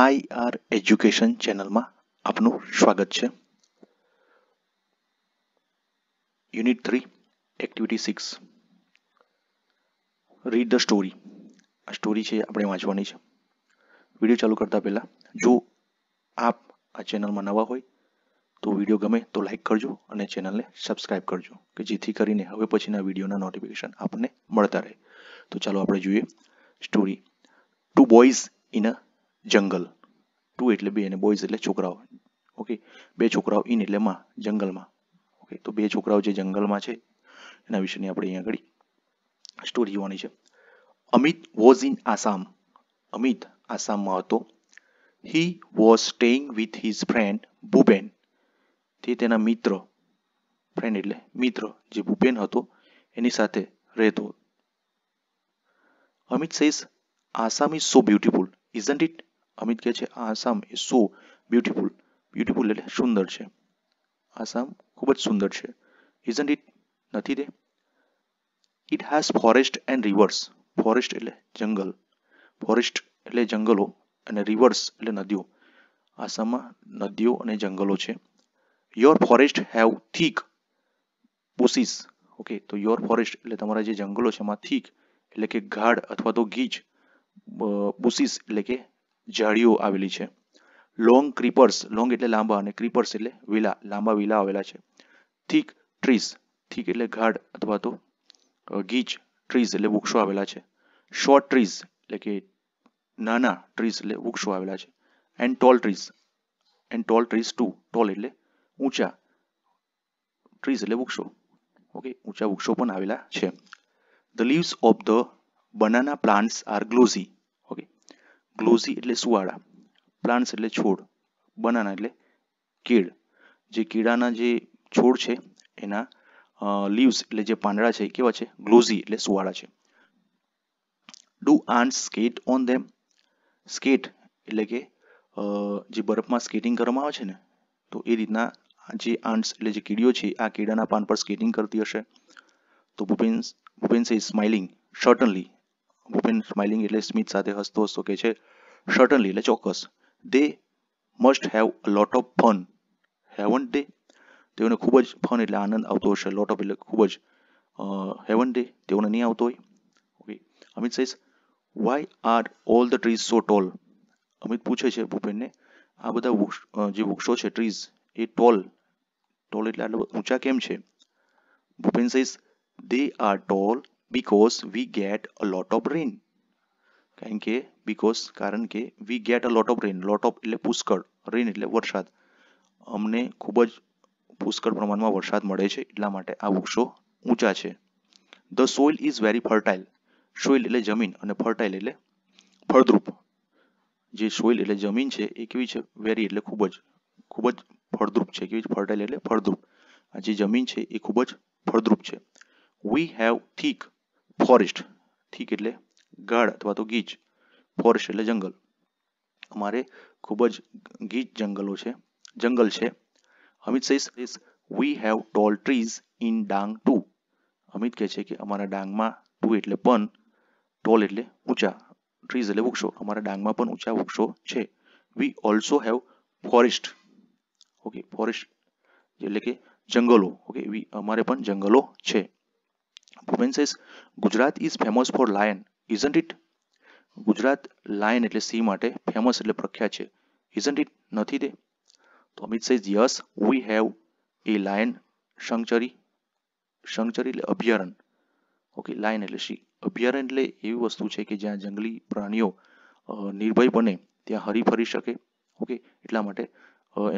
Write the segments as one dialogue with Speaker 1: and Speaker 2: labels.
Speaker 1: IR education ચેનલમાં આપનું સ્વાગત છે unit three activity six read the story આ સ્ટોરી છે આપણે વાંચવાની છે વિડીયો ચાલુ કરતા પહેલાં જો આપ આ ચેનલમાં નવા હોય તો વિડીયો ગમે તો લાઇક કરજો અને ચેનલને સબસ્ક્રાઇબ કરજો કે જેથી કરીને હવે પછીના વિડીયોના નોટિફિકેશન આપણને મળતા રહે તો ચાલો આપણે જોઈએ story two boys in a jungle two એટલે બે અને બોયઝ એટલે છોકરાઓ ઓકે બે છોકરાઓ ઇન એટલે માં જંગલમાં ઓકે તો બે છોકરાઓ જે જંગલમાં છે એના વિશેની આપણે અહીંયા આગળ સ્ટોરી જોવાની છે અમિત વોઝ ઇન આસામ અમિત આસામમાં હતો he was staying with his friend Bhupen તે તેના મિત્ર ફ્રેન્ડ એટલે મિત્ર જે ભૂપેન હતો એની સાથે રહેતો Amit says Assam is so beautiful isn't it Amit કહે છે આસામ એ સો બ્યુટીફુલ બ્યુટીફુલ એટલે સુંદર છે આસામ ખૂબ જ સુંદર છે ઇઝન ઇટ નથી તે it has forest and rivers forest એટલે જંગલ ફોરેસ્ટ એટલે જંગલો અને રિવર્સ એટલે નદીઓ આસામમાં નદીઓ અને જંગલો છે your forest have thick bushes okay તો યોર ફોરેસ્ટ એટલે તમારા જે જંગલો છે એમાં થીક એટલે કે ગાઢ અથવા તો ગીચ બુસીસ એટલે કે જાળીઓ આવેલી છે લોંગ ક્રીપર્સ લોંગ એટલે લાંબા અને ક્રીપર્સ એટલે વિલા લાંબા વિલા આવેલા છે થીક ટ્રીસ થીક એટલે ગાઢ અથવા તો ગીચ ટ્રીઝ એટલે વૃક્ષો આવેલા છે શોર્ટ ટ્રીઝ એટલે કે નાના ટ્રીઝ એટલે વૃક્ષો આવેલા છે and tall trees and tall trees too tall એટલે ઊંચા ટ્રીઝ એટલે વૃક્ષો ઓકે ઊંચા વૃક્ષો પણ આવેલા છે the leaves of the banana plants are glossy glossy એટલે સુવાળા પ્લાન્ટ્સ એટલે છોડ બનાના એટલે કીડ જે કીડાના જે છોડ છે એના લીવ્સ એટલે જે પાંદડા છે એ કેવા છે ગ્લોઝી એટલે સુવાળા છે do ant skate on them skate એટલે કે જે બરફમાં સ્કેટિંગ કરવામાં આવે છે ને તો એ રીતના જે આન્ટ્સ એટલે જે કીડીઓ છે આ કીડાના પાન પર સ્કેટિંગ કરતી હશે તો ભૂપેન્સ ભૂપેન્સ સે સ્માઇલિંગ શર્ટનલી ભૂપેન સ્માઇલિંગ એટલે સ્મિત સાથે હસતો હસતો કે છે સર્ટનલી એટલે ચોક્કસ they must have lot of fun haven't they તેઓને ખૂબ જ ફન એટલે આનંદ આવતો હશે લોટ ઓફ એટલે ખૂબ જ હેવન ડે તેઓને નહીં આવતો હોય okay Amit says why are all the trees so tall Amit પૂછે છે ભૂપેનને આ બધા જે વૃક્ષો છે ટ્રીઝ એ ટોલ ટોલ એટલે આટલા ઊંચા કેમ છે Bhupen says they are tall because we get a lot of rain કારણ કે because કારણ કે we get a lot of rain lot of એટલે પુષ્કળ રેન એટલે વરસાદ અમને ખૂબ જ પુષ્કળ પ્રમાણમાં વરસાદ મળે છે એટલા માટે આ વૃક્ષો ઊંચા છે the soil is very fertile soil એટલે જમીન અને ફર્ટાઇલ એટલે ફળદ્રુપ જે સોઇલ એટલે જમીન છે એ કેવી છે વેરી એટલે ખૂબ જ ખૂબ જ ફળદ્રુપ છે કેવી ફર્ટાઇલ એટલે ફળદ્રુપ આ જે જમીન છે એ ખૂબ જ ફળદ્રુપ છે વી હેવ થીક फॉरेस्ट ठीक એટલે ગળ અથવા તો ગીચ ફોરેસ્ટ એટલે જંગલ અમારે ખૂબ જ ગીચ જંગલો છે જંગલ છે Amit says we have tall trees in Dang too Amit કહે છે કે અમારા ડાંગ માં ટુ એટલે પણ ટોલ એટલે ઊંચા ટ્રીઝ એટલે વૃક્ષો અમારા ડાંગ માં પણ ઊંચા વૃક્ષો છે we also have forest okay forest એટલે કે જંગલો ઓકે વી અમારે પણ જંગલો છે Bhupen says Gujarat is famous for lion isn't it Gujarat lion એટલે સિંહ માટે ફેમસ એટલે પ્રખ્યાત છે ઇઝન્ટ ઇટ નથી તે તો Amit says yes we have a lion sanctuary sanctuary એટલે અભયારણ ઓકે લાયન એટલે સિંહ અભયારણ એટલે એવી વસ્તુ છે કે જ્યાં જંગલી પ્રાણીઓ નિર્ભય બને ત્યાં હરી ફરી શકે ઓકે એટલા માટે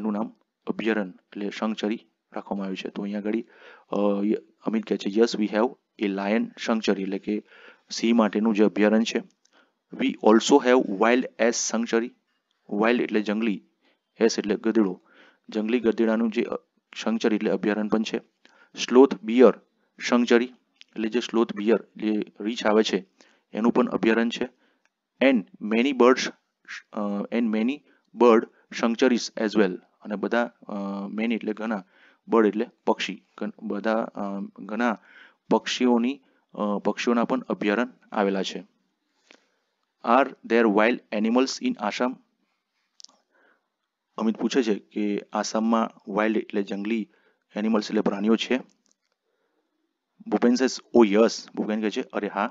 Speaker 1: એનું નામ અભયારણ એટલે શંકચરી રાખવામાં આવ્યું છે તો અહીંયા આગળ અમિત કહે છે yes we have a lion sanctuary એટલે કે સિંહ માટેનું જે અભયારણ્ય છે we also have wild ass sanctuary wild એટલે જંગલી એસ એટલે ગધેડો જંગલી ગધેડાનું જે સંચરી એટલે અભયારણ્ય પણ છે સ્લોથ બિયર સંચરી એટલે જે સ્લોથ બિયર જે રીછ આવે છે એનું પણ અભયારણ્ય છે and many birds and many bird sanctuaries as well અને બધા મેની એટલે ઘણા બર્ડ એટલે પક્ષી બધા ઘણા પક્ષીઓની પક્ષીઓના પણ અભયારણ્ય આવેલા છે are there wild animals in Assam Amit પૂછે છે કે આસામમાં વાઇલ્ડ એટલે જંગલી એનિમલ્સ એટલે પ્રાણીઓ છે Bhupen says oh yes Bhupen કહે છે અરે હા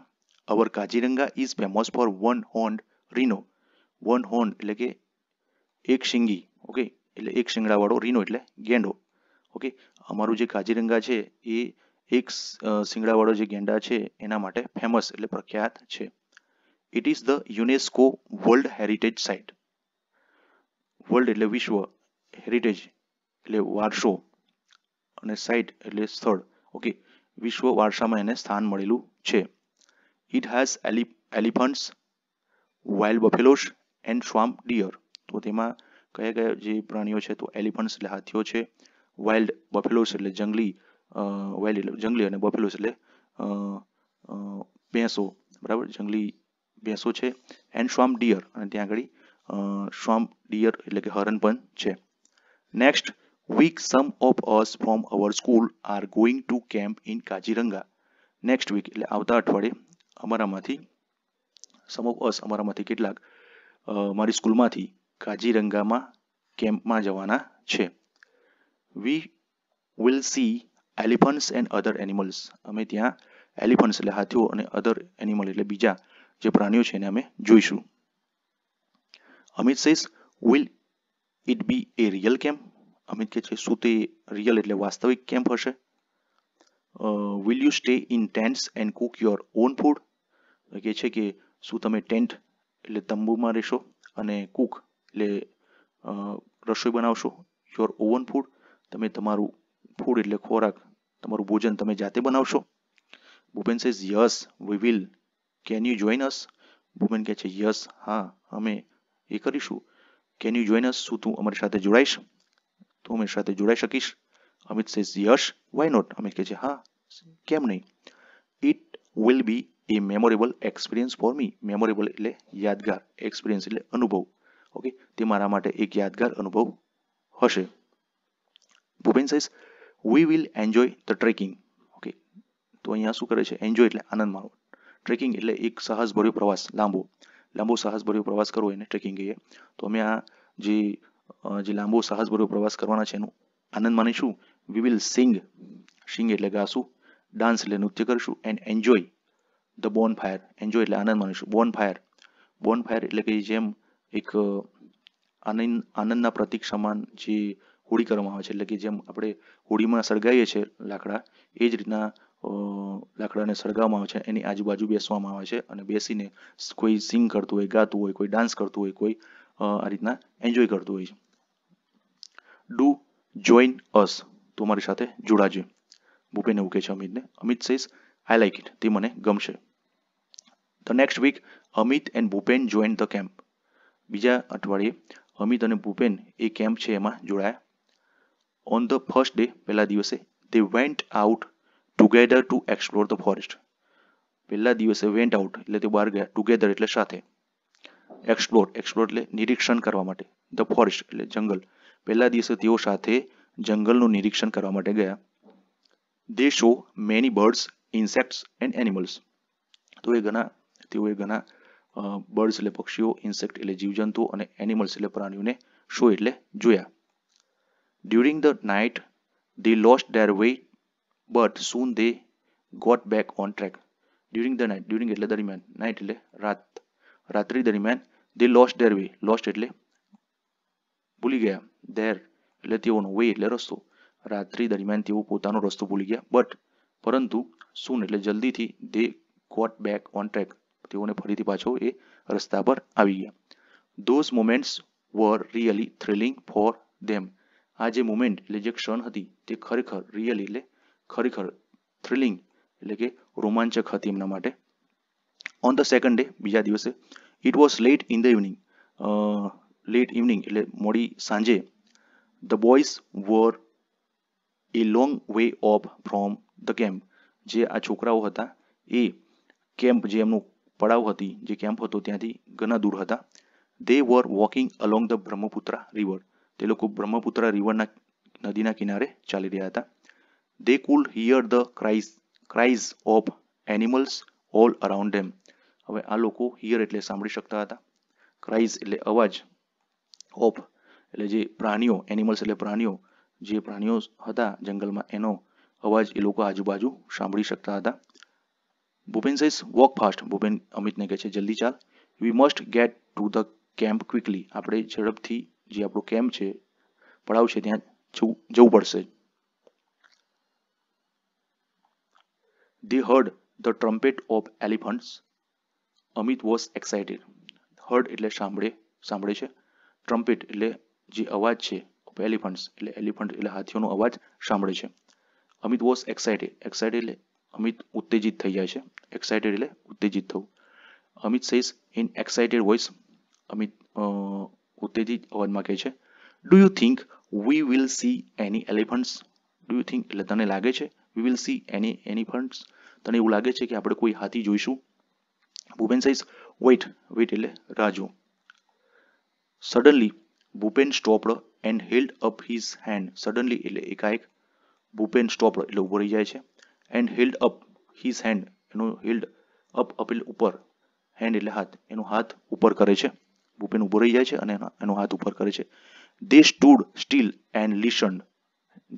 Speaker 1: our Kaziranga is famous for one horned rhino one horn એટલે કે એક શિંગી ઓકે એટલે એક શિંગડાવાળો રીનો એટલે ગેંડો ઓકે અમારું જે કાજીરંગા છે એ એક શિંગડાવાળો જે ગેંડા છે એના માટે ફેમસ એટલે પ્રખ્યાત છે it is the UNESCO world heritage site world એટલે વિશ્વ હેરિટેજ એટલે વારસો અને સાઇટ એટલે સ્થળ ઓકે વિશ્વ વારસામાં એને સ્થાન મળેલું છે it has elephants wild buffaloes and swamp deer તો તેમાં કયા કયા જે પ્રાણીઓ છે તો એલિફન્ટ્સ એટલે હાથીઓ છે વાઇલ્ડ બફેલોસ એટલે જંગલી વાઇલ્ડ એટલે જંગલી અને બફેલોસ એટલે ભેંસો બરાબર જંગલી ભેંસો છે એન્ડ શ્વામ ડિયર અને ત્યાં આગળ શ્વામ ડિયર એટલે કે હરણ પણ છે next week some of us from our school are going to camp in Kaziranga next week એટલે આવતા અઠવાડિયે અમારામાંથી સમ ઓફ અસ અમારામાંથી કેટલાક મારી સ્કૂલમાંથી કાજીરંગામાં કેમ્પમાં જવાના છે we will see elephants and other animals અમે ત્યાં એલિફન્ટ્સ એટલે હાથીઓ અને અધર એનિમલ એટલે બીજા જે પ્રાણીઓ છે એને અમે જોઈશું Amit says will it be a real camp Amit કહે છે શું તે રિયલ એટલે વાસ્તવિક કેમ્પ હશે will you stay in tents and cook your own food કહે છે કે શું તમે ટેન્ટ એટલે તંબુમાં રહેશો અને કુક એટલે રસોઈ બનાવશો યોર ઓવન ફૂડ તમે તમારું ફૂડ એટલે ખોરાક તમારું ભોજન તમે જાતે બનાવશો Bhupen says yes we will can you join us Bhupen કહે છે યસ હા અમે એ કરીશું કેન યુ જોઈન અસ શું તું અમારી સાથે જોડાઈશ તું અમારી સાથે જોડાઈ શકીશ Amit says yes why not Amit કહે છે હા કેમ નહીં it will be a memorable experience for me memorable એટલે યાદગાર એક્સપિરિયન્સ એટલે અનુભવ ઓકે તે મારા માટે એક યાદગાર અનુભવ હશે ભૂપેન સાહેબ we will enjoy the trekking okay તો અહીંયા શું કરે છે એન્જોય એટલે આનંદ માણવો ટ્રેકિંગ એટલે એક સાહસભર્યો પ્રવાસ લાંબો લાંબો સાહસભર્યો પ્રવાસ કરવો એને ટ્રેકિંગ કહીએ તો અમે આ જે લાંબો સાહસભર્યો પ્રવાસ કરવાના છે એનું આનંદ માણીશું વી વિલ સિંગ સિંગ એટલે ગાશું ડાન્સ એટલે નૃત્ય કરીશું and enjoy the bonfire enjoy એટલે આનંદ માનીશું બોન ફાયર બોન ફાયર એટલે કે જેમ એક આનંદ આનંદના પ્રતીક સમાન જે હોળી કરવામાં આવે છે એટલે કે જેમ આપણે હોળીમાં સળગાવીએ છીએ લાકડા એ જ રીતના લાકડાને સળગાવવામાં આવે છે એની આજુબાજુ બેસવામાં આવે છે અને બેસીને કોઈ સિંગ કરતું હોય ગાતું હોય કોઈ ડાન્સ કરતું હોય કોઈ આ રીતના એન્જોય કરતું હોય છે ડુ જોઈન અસ તો મારી સાથે જોડાજે ભૂપેન એવું કહે છે અમિતને Amit says I like it તે મને ગમશે the next week Amit and Bhupen join the camp બીજા અઠવાડિયે અમિત અને ભૂપેન એ કેમ્પ છે એમાં જોડાયા ઓન ધ ફર્સ્ટ ડે પહેલા દિવસે they went out together to explore the forest પહેલા દિવસે વેન્ટ આઉટ એટલે તે બહાર ગયા ટુગેધર એટલે સાથે એક્સપ્લોર એક્સપ્લોર એટલે નિરીક્ષણ કરવા માટે ધ ફોરેસ્ટ એટલે જંગલ પહેલા દિવસે તેઓ સાથે જંગલનું નિરીક્ષણ કરવા માટે ગયા they saw many birds insects and animals તો એ ઘણા તેઓએ ઘણા બર્ડ્સ એટલે પક્ષીઓ ઇન્સેક્ટ એટલે જીવજંતુ અને એનિમલ્સ એટલે પ્રાણીઓને શો એટલે જોયા During the night, they lost their way, but soon they got back on track. During the night, during એટલે દરમિયાન night એટલે રાત રાત્રિ દરમિયાન they lost their way lost એટલે ભૂલી ગયા their એટલે તેઓનો way એટલે રસ્તો રાત્રિ દરમિયાન તેઓ પોતાનો રસ્તો ભૂલી ગયા બટ પરંતુ soon એટલે જલ્દીથી they got back on track તેઓને ફરીથી પાછો એ રસ્તા પર આવી ગયા those moments were really thrilling for them આ જે મુમેન્ટ એટલે જે ક્ષણ હતી તે ખરેખર રિયલ એટલે ખરેખર થ્રિલિંગ એટલે કે રોમાંચક હતી એમના માટે ઓન ધ સેકન્ડ ડે બીજા દિવસે it was late in the evening late evening એટલે મોડી સાંજે the boys were a long way off from the camp જે આ છોકરાઓ હતા એ કેમ્પ જે એમનું પડાવ હતી જે કેમ્પ હતો ત્યાંથી ઘણા દૂર હતા they were walking along the Brahmaputra river તે લોકો બ્રહ્મપુત્ર રિવરના નદીના કિનારે ચાલી રહ્યા હતા they could hear the cries cries of animals all around them હવે આ લોકો હિયર એટલે સાંભળી શકતા હતા ક્રાઇઝ એટલે અવાજ ઓફ એટલે જે પ્રાણીઓ એનિમલ્સ એટલે પ્રાણીઓ જે પ્રાણીઓ હતા જંગલમાં એનો અવાજ એ લોકો આજુબાજુ સાંભળી શકતા હતા Bhupen says walk fast Bhupen અમિતને કહે છે જલ્દી ચાલ we must get to the camp quickly આપણે ઝડપથી જે આપણું કેમ્પ છે પડાવ છે ત્યાં જવું પડશે They heard the trumpet of elephants. Amit was excited heard એટલે સાંભળે સાંભળે છે ટ્રમ્પેટ એટલે જે અવાજ છે ઓફ એલિફન્ટ્સ એટલે એલિફન્ટ એટલે હાથીઓનો અવાજ સાંભળે છે અમિત વોઝ એક્સાઇટેડ એક્સાઇટેડ એટલે અમિત ઉત્તેજિત થઈ જાય છે એક્સાઇટેડ એટલે ઉત્તેજિત થવું Amit says in excited voice Amit ઉત્તેજિત અવાજમાં કહે છે do you think we will see any elephants do you think એટલે તને લાગે છે we will see any elephants તને એવું લાગે છે કે આપણે કોઈ હાથી જોઈશું ભૂપેન સાઈઝ વેઇટ વેઇટ એટલે રાહ suddenly Bhupen stopped and held up his hand suddenly એટલે એકાએક ભૂપેન સ્ટોપડ એટલે ઉભો રહી જાય છે and held up his hand એનો હેલ્ડ અપ અપ એટલે ઉપર હેન્ડ એટલે હાથ એનો હાથ ઉપર કરે છે ભૂપેન ઉભો રહી જાય છે અને એનો હાથ ઉપર કરે છે they stood still and listened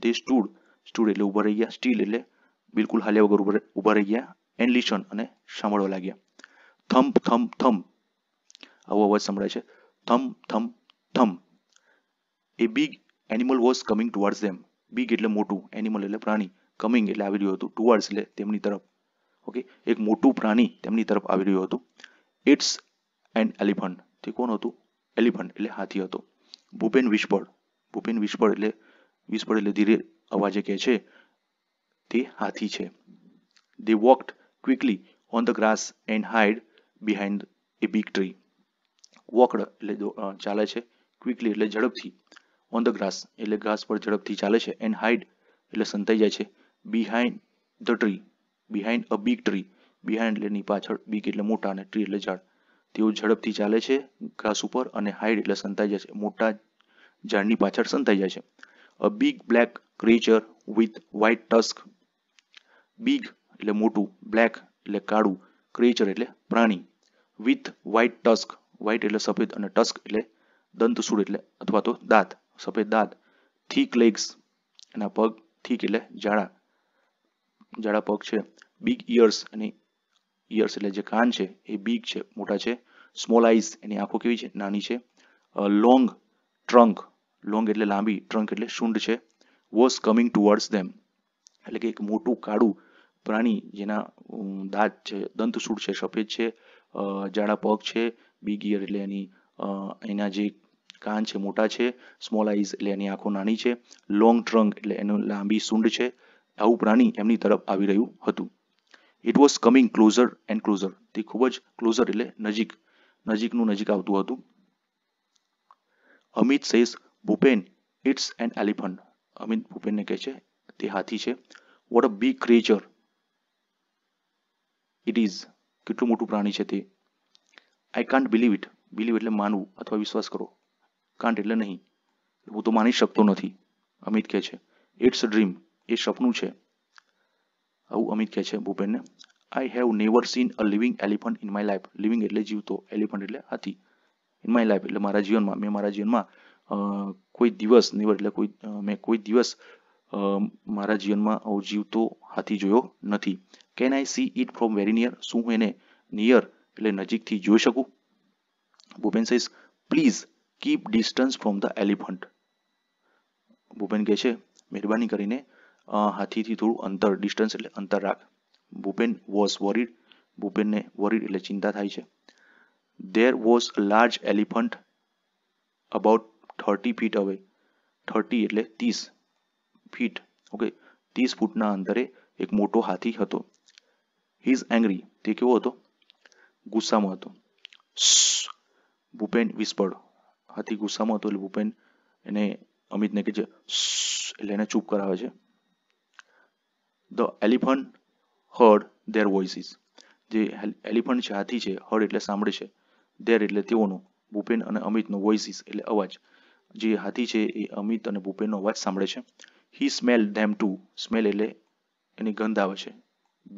Speaker 1: they stood stood એટલે ઉભા રહી ગયા સ્ટીલ એટલે બિલકુલ હાલ્યા વગર ઉભા રહી ગયા એન્ડ લિસન્ડ અને સાંભળવા લાગ્યા થમ્પ થમ્પ થમ્પ આવો અવાજ સંભળાય છે thump thump thump a big animal was coming towards them big એટલે મોટું એનિમલ એટલે પ્રાણી કમિંગ એટલે આવી રહ્યું હતું ટુવાર્ડ્સ એટલે તેમની તરફ ઓકે એક મોટું પ્રાણી તેમની તરફ આવી રહ્યું હતું ઇટ્સ એન્ડ એલિફન્ટ તે કોણ હતું એલિફન્ટ એટલે હાથી હતો ભૂપેન વિસ્પળ ભૂપેન વિસ્પળ એટલે વિસ્પળ એટલે ધીરે અવાજે કહે છે તે હાથી છે they walked quickly on the grass and hide behind a big tree walked એટલે ચાલે છે ક્વિકલી એટલે ઝડપથી ઓન ધ ગ્રાસ એટલે ઘાસ પર ઝડપથી ચાલે છે એન્ડ હાઇડ એટલે સંતાઈ જાય છે behind the tree behind a big tree behind એટલે ની પાછળ બિગ એટલે મોટા અને ટ્રી એટલે ઝાડ તેઓ ઝડપથી ચાલે છે ઘાસ ઉપર અને હાઈડ એટલે સંતાઈ જાય છે મોટા ઝાડની પાછળ સંતાઈ જાય છે a big black creature with white tusk big એટલે મોટું બ્લેક એટલે કાળું ક્રીચર એટલે પ્રાણી વિથ વ્હાઇટ ટસ્ક વ્હાઇટ એટલે સફેદ અને ટસ્ક એટલે દંત દંતસૂળ એટલે અથવા તો દાંત સફેદ દાંત થીક લેગ્સ એના પગ થીક એટલે જાડા જાડા પગ છે બિગ ઇયર્સ અને ઇયર્સ એટલે જે કાન છે એ બિગ છે મોટા છે સ્મોલ આઈઝ એની આંખો કેવી છે નાની છે લોંગ ટ્રંક લોંગ એટલે લાંબી ટ્રંક એટલે શુંડ છે વોઝ કમિંગ ટુવર્ડ્સ ધેમ એટલે કે એક મોટું કાળું પ્રાણી જેના દાંત છે દંતસૂળ છે સફેદ છે જાડા પગ છે બિગ ઇયર એટલે એની એના જે કાન છે મોટા છે સ્મોલ આઈઝ એટલે એની આંખો નાની છે લોંગ ટ્રંક એટલે એનો લાંબી સૂંઢ છે આવું પ્રાણી એમની તરફ આવી રહ્યું હતું it was coming closer and closer તે ખૂબ જ ક્લોઝર એટલે નજીક નજીકનું નજીક આવતું હતું Amit says Bhupen it's an elephant Amit ભૂપેનને કહે છે તે હાથી છે what a big creature it is કેટલું મોટું પ્રાણી છે તે I can't believe it believe એટલે માનવું અથવા વિશ્વાસ કરો કાન્ટ એટલે નહીં હું તો માની શકતો નથી અમિત કહે છે ઇટ્સ ડ્રીમ એ સપનું છે આવું અમિત કહે છે ભૂપેનને I have never seen a living elephant in my life living એટલે જીવતો એલિફન્ટ એટલે હાથી ઇન માય લાઈફ એટલે મારા જીવનમાં મેં મારા જીવનમાં કોઈ દિવસ નેવર એટલે કોઈ મેં કોઈ દિવસ મારા જીવનમાં આવો જીવતો હાથી જોયો નથી can I see it from very near શું હું એને નિયર એટલે નજીકથી જોઈ શકું Bhupen says please keep distance from the elephant Bhupen કહે છે મહેરબાની કરીને હાથીથી થોડું અંતર ડિસ્ટન્સ એટલે અંતર રાખ ભૂપેન વોઝ વોરીડ ભૂપેનને વોરીડ એટલે ચિંતા થાય છે there was large elephant about thirty feet away thirty એટલે ત્રીસ ફીટ ઓકે ત્રીસ ફૂટના અંતરે એક મોટો હાથી હતો હિઝ એંગ્રી તે કેવો હતો ગુસ્સામાં હતો ભૂપેન વિસ્પડ હાથી ગુસ્સામાં હતો એટલે ભૂપેન એને અમિતને કહે છે એટલે એને ચૂપ કરાવે છે the elephant heard their voices જે એલિફન્ટ છે હાથી છે હર્ડ એટલે સાંભળે છે ધેર એટલે તેઓનો ભૂપેન અને અમિતનો વોઇસીસ એટલે અવાજ જે હાથી છે એ અમિત અને ભૂપેનનો અવાજ સાંભળે છે he smell them too smell એટલે એની ગંધ આવે છે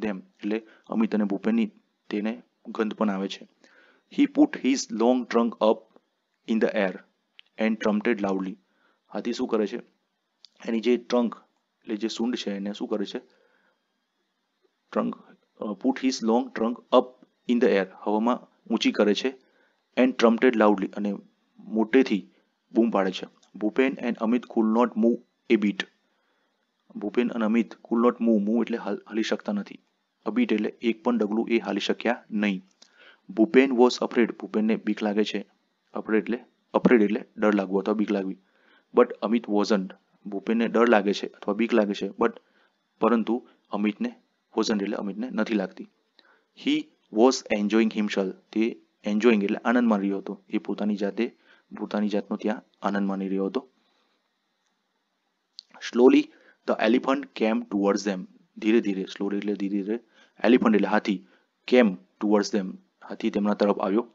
Speaker 1: ધેમ એટલે અમિત અને ભૂપેનની તેને ગંધ પણ આવે છે he put his long trunk up in the air and trumpeted loudly હાથી શું કરે છે એની જે ટ્રંક એટલે જે સૂંડ છે એને શું કરે છે trunk uh, put his long trunk up in the હવામાં ઊંચી કરે છે એન્ડ trumpeted લાઉડલી અને મોટેથી બૂમ પાડે છે Bhupen and Amit could not move a bit Bhupen અને Amit could not move move એટલે હાલી શકતા નથી a એટલે એક પણ ડગલું એ હાલી શક્યા નહીં ભૂપેન વોઝ અફ્રેડ ભૂપેનને બીક લાગે છે અફ્રેડ એટલે અફ્રેડ એટલે ડર લાગવો અથવા બીક લાગવી બટ અમિત વોઝન્ટ ભૂપેનને ડર લાગે છે અથવા બીક લાગે છે બટ પરંતુ અમિતને વોઝન્ટ એટલે અમિતને નથી લાગતી હી વોઝ એન્જોઈંગ હિમસેલ્ફ તે એન્જોઈંગ એટલે આનંદ માણી રહ્યો હતો એ પોતાની જાતે પોતાની જાતનો ત્યાં આનંદ માણી રહ્યો હતો slowly the elephant came towards them ધીરે ધીરે સ્લોલી એટલે ધીરે ધીરે એલિફન્ટ એટલે હાથી કેમ ટુવર્ડ્સ ધેમ હાથી તેમના તરફ આવ્યો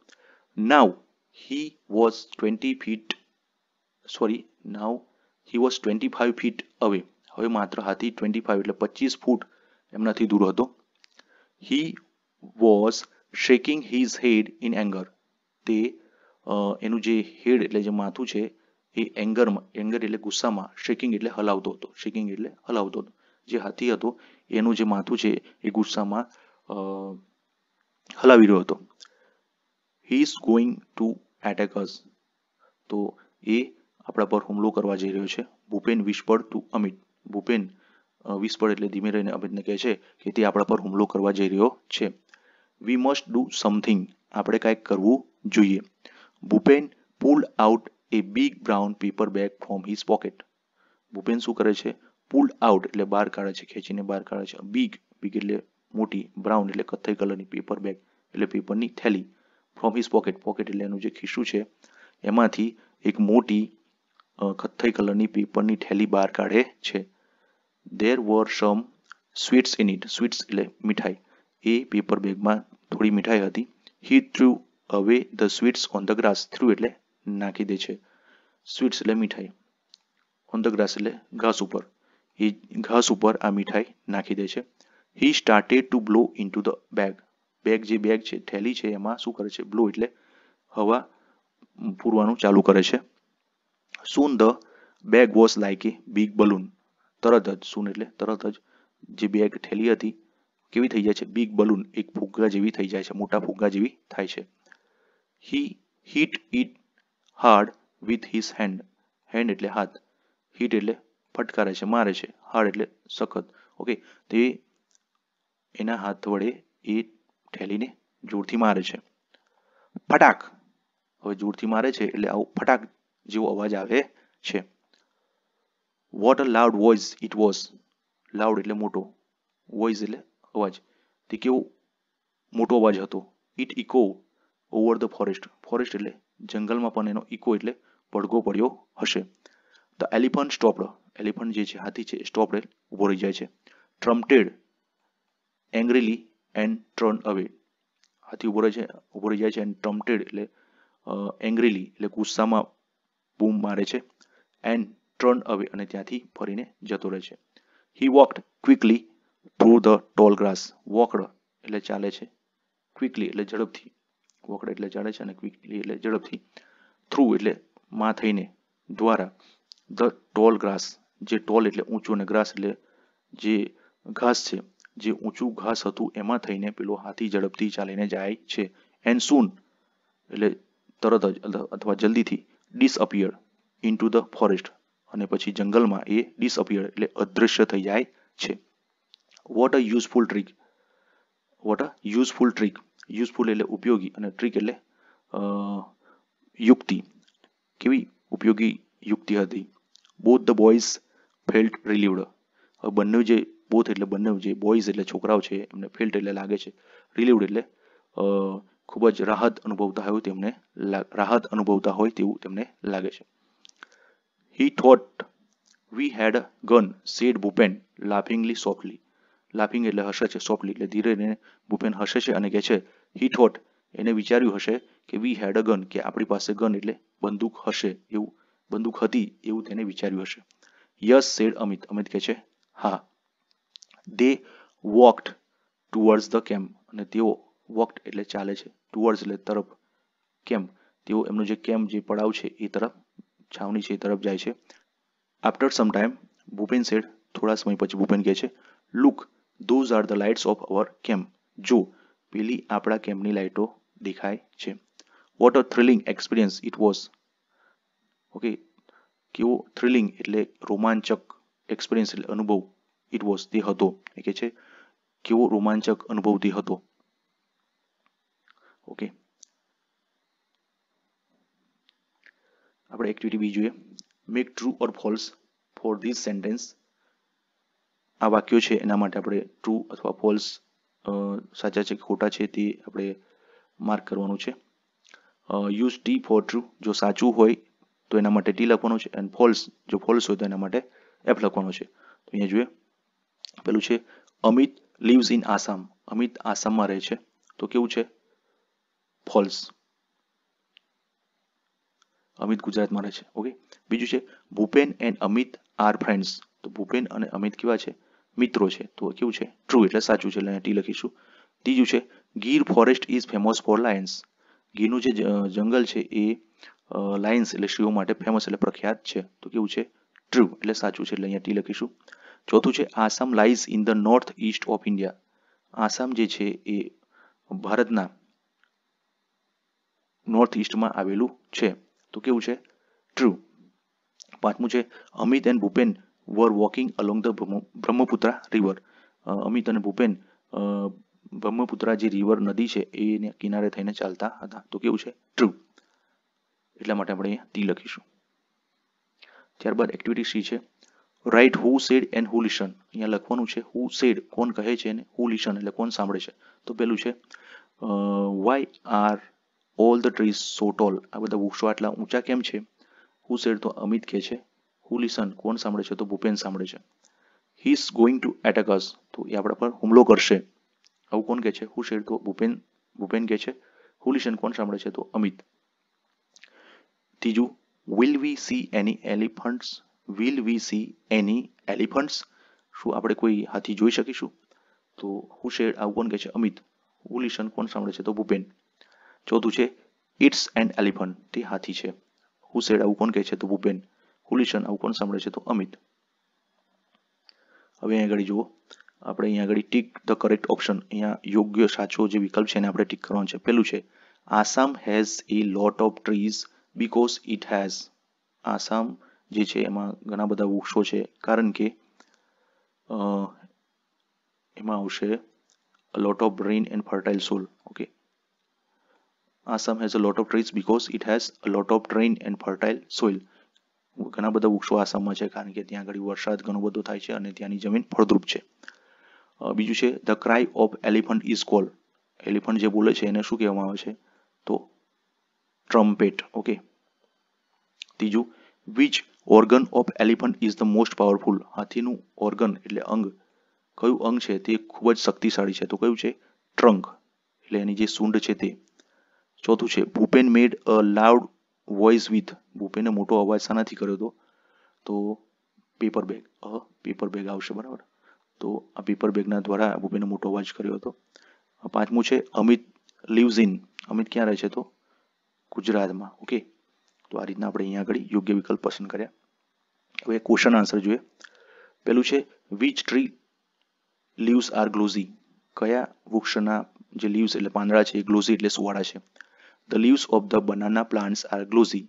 Speaker 1: now he was twenty feet sorry now he was twenty five feet away હવે માત્ર હાથી ટ્વેન્ટી ફાઇવ એટલે પચીસ ફૂટ એમનાથી દૂર હતો he was shaking his head in anger તે એનું જે હેડ એટલે જે માથું છે એ એંગરમાં એંગર એટલે ગુસ્સામાં શેકિંગ એટલે હલાવતો હતો શેકિંગ એટલે હલાવતો હતો જે હાથી હતો એનું જે માથું છે એ ગુસ્સામાં હલાવી રહ્યો હતો he is going to attack us તો એ આપણા પર હુમલો કરવા જઈ રહ્યો છે ભૂપેન વિસ્પર ટુ અમિત ભૂપેન વીસ એટલે ધીમે રહીને અમિતને કહે છે કે તે આપણા પર હુમલો કરવા જઈ રહ્યો છે વી મસ્ટ ડુ સમથિંગ આપણે કંઈક કરવું જોઈએ Bhupen pull out a big brown paper bag from his pocket Bhupen શું કરે છે પુલ આઉટ એટલે બહાર કાઢે છે ખેંચીને બહાર કાઢે છે બિગ બિગ એટલે મોટી બ્રાઉન એટલે કથ્થઈ કલરની પેપર બેગ એટલે પેપરની થેલી ફ્રોમ હિઝ પોકેટ પોકેટ એટલે એનું જે ખિસ્સું છે એમાંથી એક મોટી કથ્થઈ કલરની પેપરની થેલી બહાર કાઢે છે There were some sweets in it. Sweets એટલે મીઠાઈ. એ પેપર બેગમાં થોડી મીઠાઈ હતી. He threw away the sweets on the grass. Threw એટલે નાખી દે છે. Sweets એટલે મીઠાઈ. On the grass એટલે ઘાસ ઉપર. એ ઘાસ ઉપર આ મીઠાઈ નાખી દે છે. He started to blow into the bag. Bag જે બેગ છે થેલી છે એમાં શું કરે છે બ્લો એટલે હવા પૂરવાનું ચાલુ કરે છે. Soon the bag was like a big balloon. તરત જ સૂન એટલે તરત જ જે બેગ થેલી હતી કેવી થઈ જાય છે બિગ બલૂન એક ફુગ્ગા જેવી થઈ જાય છે મોટા ફુગ્ગા જેવી થાય છે he hit it hard with his hand hand એટલે હાથ હિટ એટલે ફટકારે છે મારે છે હાર્ડ એટલે સખત ઓકે તે એના હાથ વડે એ ઠેલીને જોરથી મારે છે ફટાક હવે જોરથી મારે છે એટલે આવું ફટાક જેવો અવાજ આવે છે what a loud voice it was loud એટલે મોટો વોઇસ એટલે અવાજ તે કેવો મોટો અવાજ હતો it echo over the forest forest એટલે જંગલમાં પણ એનો ઇકો એટલે પડઘો પડ્યો હશે ધ એલિફન્ટ સ્ટોપડ એલિફન્ટ જે છે હાથી છે સ્ટોપડ ઊભો રહી જાય છે ટ્રમ્પટેડ એંગ્રીલી એન્ડ ટર્ન અવે હાથી ઉભો રહે છે ઊભો રહી જાય છે એન્ડ ટ્રમ્પટેડ એટલે એંગ્રીલી એટલે ગુસ્સામાં બૂમ મારે છે એન્ડ ટર્ન અવે અને ત્યાંથી ફરીને જતો રહે છે he walked quickly through the tall grass walked એટલે ચાલે છે ક્વિકલી એટલે ઝડપથી વોકડ એટલે ચાલે છે અને ક્વિકલી એટલે ઝડપથી થ્રુ એટલે માં થઈને દ્વારા ધ ટોલ ગ્રાસ જે ટોલ એટલે ઊંચું અને ગ્રાસ એટલે જે ઘાસ છે જે ઊંચું ઘાસ હતું એમાં થઈને પેલો હાથી ઝડપથી ચાલીને જાય છે એન્ડ સૂન એટલે તરત જ અથવા જલ્દીથી ડિસઅપિયર ઇન ધ ફોરેસ્ટ અને પછી જંગલમાં એ ડિસઅપિયર એટલે અદૃશ્ય થઈ જાય છે what a useful trick what a useful trick useful એટલે ઉપયોગી અને ટ્રીક એટલે યુક્તિ કેવી ઉપયોગી યુક્તિ હતી both the boys felt relieved હવે બંને જે બોથ એટલે બંને જે બોયઝ એટલે છોકરાઓ છે એમને ફેલ્ટ એટલે લાગે છે રિલીવડ એટલે ખૂબ જ રાહત અનુભવતા હોય તેમને રાહત અનુભવતા હોય તેવું તેમને લાગે છે He thought we had a gun, said Bhupen, laughingly softly. Laughing એટલે હસે છે સોફલી એટલે ધીરે ધીરે ભૂપેન હસે છે અને કહે છે હી થોટ એને વિચાર્યું હશે કે વી હેડ અ ગન કે આપણી પાસે ગન એટલે બંદૂક હશે એવું બંદૂક હતી એવું તેને વિચાર્યું હશે યસ સેડ અમિત અમિત કે છે હા they walked towards the camp અને તેઓ વોકડ એટલે ચાલે છે ટુવર્ડ્સ એટલે તરફ કેમ્પ તેઓ એમનો જે કેમ્પ જે પડાવ છે એ તરફ છાવણી છે તરફ જાય છે after some time Bhupen said થોડા સમય પછી ભૂપેન કહે છે look those are the lights of our camp જો પેલી આપણા કેમ્પની લાઇટો દેખાય છે what a thrilling experience it was okay કેવો થ્રિલિંગ એટલે રોમાંચક એક્સપિરિયન્સ એટલે અનુભવ ઇટ વોઝ તે હતો એ કહે છે કેવો રોમાંચક અનુભવ તે હતો ઓકે આપણે એક્ટિવિટી બી જોઈએ make true or false for this sentence આ વાક્યો છે એના માટે આપણે ટ્રુ અથવા ફોલ્સ સાચા છે કે ખોટા છે તે આપણે માર્ક કરવાનું છે યુઝ ટી ફોર ટ્રુ જો સાચું હોય તો એના માટે ટી લખવાનું છે એન્ડ ફોલ્સ જો ફોલ્સ હોય તો એના માટે એફ લખવાનું છે તો અહીંયા જોઈએ પેલું છે અમિત લિવ્સ ઇન આસામ અમિત આસામમાં રહે છે તો કેવું છે ફોલ્સ અમિત ગુજરાતમાં રહે છે ઓકે બીજું છે Bhupen and Amit are friends તો ભૂપેન અને અમિત કેવા છે મિત્રો છે તો કેવું છે ટ્રુ એટલે સાચું છે એટલે ટી લખીશું ત્રીજું છે Gir forest is famous for lions ગીરનું જે જંગલ છે એ લાયન્સ એટલે સિંહો માટે ફેમસ એટલે પ્રખ્યાત છે તો કેવું છે ટ્રુ એટલે સાચું છે એટલે અહીંયા ટી લખીશું ચોથું છે Assam lies in the north east of India Assam જે છે એ ભારતના નોર્થ ઈસ્ટમાં આવેલું છે તો કેવું છે ટ્રુ પાંચમું છે Amit and Bhupen were walking along the Brahmaputra river Amit અને ભૂપેન બ્રહ્મપુત્રા જે રિવર નદી છે એને કિનારે થઈને ચાલતા હતા તો કેવું છે ટ્રુ એટલા માટે આપણે અહીંયા લખીશું ત્યારબાદ એક્ટિવિટી સી છે write who said and who listen અહીંયા લખવાનું છે હુ સેડ કોણ કહે છે અને હુ લિશન એટલે કોણ સાંભળે છે તો પેલું છે why are all the trees so tall આ બધા વૃક્ષો આટલા ઊંચા કેમ છે હુ સેડ તો અમિત કહે છે હુ લિસન કોણ સાંભળે છે તો ભૂપેન સાંભળે છે he is going to attack us તો એ આપણા પર હુમલો કરશે આવું કોણ કહે છે હુ શેડ તો ભૂપેન ભૂપેન કહે છે હુ લિસન કોણ સાંભળે છે તો અમિત ત્રીજું will we see any elephants will we see any elephants શું આપણે કોઈ હાથી જોઈ શકીશું તો હુ શેડ આવું કોણ કહે છે અમિત હુ લિસન કોણ સાંભળે છે તો ભૂપેન ચોથું છે ઇટ્સ એન્ડ એલિફન્ટ તે હાથી છે હુસેડ આવું કોણ કહે છે તો ભૂપેન હુલિશન આવું કોણ સાંભળે છે તો અમિત હવે અહીંયા આગળ જુઓ આપણે અહીંયા આગળ ટીક ધ કરેક્ટ ઓપ્શન અહીંયા યોગ્ય સાચો જે વિકલ્પ છે એને આપણે ટીક કરવાનો છે પેલું છે Assam has a lot of trees because it has Assam જે છે એમાં ઘણા બધા વૃક્ષો છે કારણ કે એમાં આવશે lot of rain and fertile soil okay Assam has a lot of trees because it has a lot of terrain and fertile soil ઘણા બધા વૃક્ષો આસામમાં છે કારણ કે ત્યાં આગળ વરસાદ ઘણો બધો થાય છે અને ત્યાંની જમીન ફળદ્રુપ છે બીજું છે the cry of elephant is call elephant જે બોલે છે એને શું કહેવામાં આવે છે તો ટ્રમ્પેટ ઓકે ત્રીજું which organ of elephant is the most powerful હાથીનું ઓર્ગન એટલે અંગ કયું અંગ છે તે ખૂબ જ શક્તિશાળી છે તો કયું છે ટ્રંક એટલે એની જે સૂંઢ છે તે ચોથું છે Bhupen made a loud voice with ભૂપેને મોટો અવાજ શાનાથી કર્યો હતો તો paper bag a paper bag આવશે બરાબર તો આ પેપર બેગના દ્વારા ભૂપેને મોટો અવાજ કર્યો હતો પાંચમું છે અમિત લિવ્સ ઇન અમિત ક્યાં રહે છે તો ગુજરાતમાં ઓકે તો આ રીતના આપણે અહીંયા આગળ યોગ્ય વિકલ્પ પસંદ કર્યા હવે ક્વેશ્ચન આન્સર જોઈએ પેલું છે which tree leaves are glossy કયા વૃક્ષના જે લીવ્સ એટલે પાંદડા છે એ ગ્લોઝી એટલે સુવાળા છે the leaves of the banana plants are glossy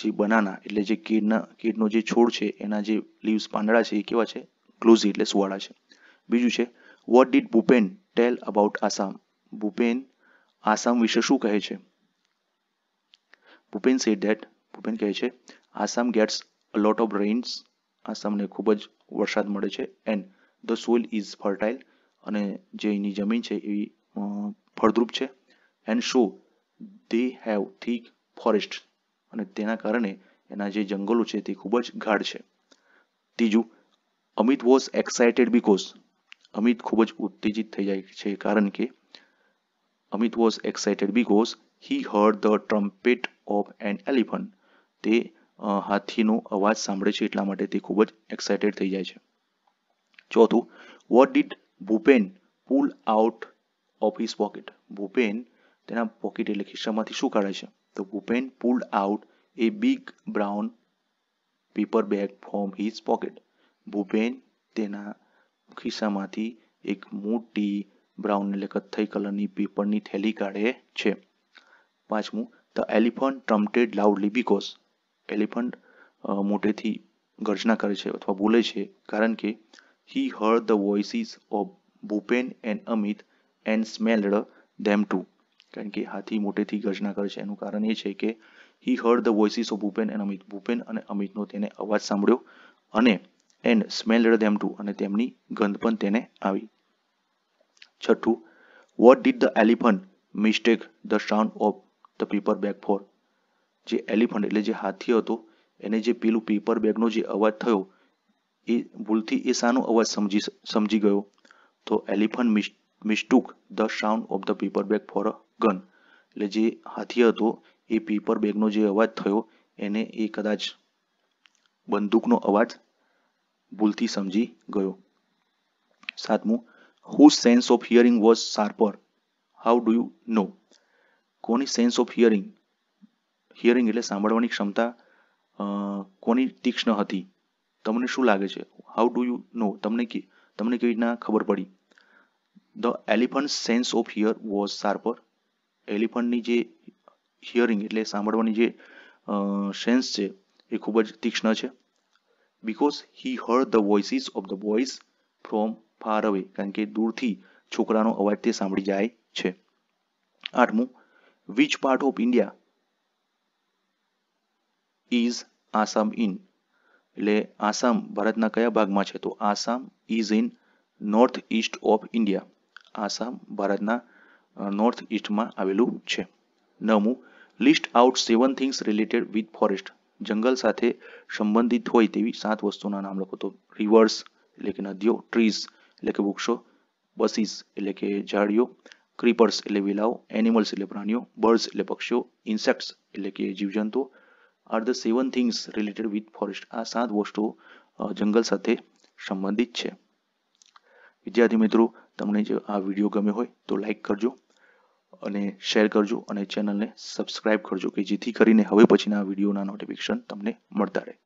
Speaker 1: જે બનાના એટલે જે કેળના કેળનો જે છોડ છે એના જે લીવ્સ પાંદડા છે એ કેવા છે ગ્લોઝી એટલે સુવાળા છે બીજું છે what did Bhupen tell about Assam Bhupen Assam વિશે શું કહે છે ભૂપેન સેડ ધેટ ભૂપેન કહે છે Assam gets a lot of rains આસામને ખૂબ જ વરસાદ મળે છે and the soil is fertile અને જે એની જમીન છે એવી ફળદ્રુપ છે and so they have thick forest અને તેના કારણે એના જે જંગલો છે તે ખૂબ જ ગાઢ છે ત્રીજું Amit was excited because Amit ખૂબ જ ઉત્તેજિત થઈ જાય છે કારણ કે Amit was excited because he heard the trumpet of an elephant તે હાથીનો અવાજ સાંભળે છે એટલા માટે તે ખૂબ જ એક્સાઇટેડ થઈ જાય છે ચોથું what did Bhupen pull out of his pocket Bhupen તેના પોકેટ એટલે ખિસ્સામાંથી શું કાઢે છે તો Bhupen pulled out a big brown paper bag from his pocket Bhupen તેના ખિસ્સામાંથી એક મોટી બ્રાઉન એટલે કથ્થઈ કલરની પેપરની થેલી કાઢે છે પાંચમું the elephant trumpeted loudly because elephant મોટેથી ગર્જના કરે છે અથવા બોલે છે કારણ કે he heard the voices of Bhupen and Amit and smelled them too કારણ કે હાથી મોટેથી ગર્જના કરે છે એનું કારણ એ છે કે he heard the voices of Bhupen and Amit Bhupen અને અમિતનો તેને અવાજ સાંભળ્યો અને એન્ડ સ્મેલ્ડ ધેમ ટુ અને તેમની ગંધ પણ તેને આવી છઠ્ઠું what did the elephant mistake the sound of the paper bag for જે એલિફન્ટ એટલે જે હાથી હતો એને જે પેલું પેપર બેગનો જે અવાજ થયો એ ભૂલથી એ સાનો અવાજ સમજી સમજી ગયો તો elephant mistook the sound of the paper bag for a gun એટલે જે હાથી હતો એ પેપર બેગનો જે અવાજ થયો એને એ કદાચ બંદૂકનો અવાજ ભૂલથી સમજી ગયો સાતમું who sense of hearing was sharper how do you know કોની સેન્સ ઓફ હિયરિંગ હિયરિંગ એટલે સાંભળવાની ક્ષમતા કોની તીક્ષ્ણ હતી તમને શું લાગે છે હાઉ ડુ યુ નો તમને તમને કેવી રીતના ખબર પડી the elephant sense of hear was sharper એલિફન્ટની જે હિયરિંગ એટલે સાંભળવાની જે સેન્સ છે એ ખૂબ જ તીક્ષ્ણ છે because he heard the voices of the boys from far away કારણ કે દૂરથી છોકરાનો અવાજ તે સાંભળી જાય છે આઠમું which part of India is Assam in એટલે આસામ ભારતના કયા ભાગમાં છે તો Assam is in north east of India Assam ભારતના નોર્થ ઇસ્ટમાં આવેલું છે નવમું list out seven things related with forest જંગલ સાથે સંબંધિત હોય તેવી સાત વસ્તુના નામ લખો તો રિવર્સ એટલે કે નદીઓ ટ્રીઝ એટલે કે વૃક્ષો બસીસ એટલે કે ઝાડીઓ ક્રીપર્સ એટલે વિલાઓ એનિમલ્સ એટલે પ્રાણીઓ બર્ડ્સ એટલે પક્ષીઓ ઇન્સેક્ટ્સ એટલે કે જીવજંતુઓ are the seven things related with forest આ સાત વસ્તુઓ જંગલ સાથે સંબંધિત છે વિદ્યાર્થી મિત્રો તમને જો આ વિડીયો ગમ્યો હોય તો લાઈક કરજો અને શેર કરજો અને ચેનલને સબસ્ક્રાઇબ કરજો કે જેથી કરીને હવે પછીના વિડીયોના નોટિફિકેશન તમને મળતા રહે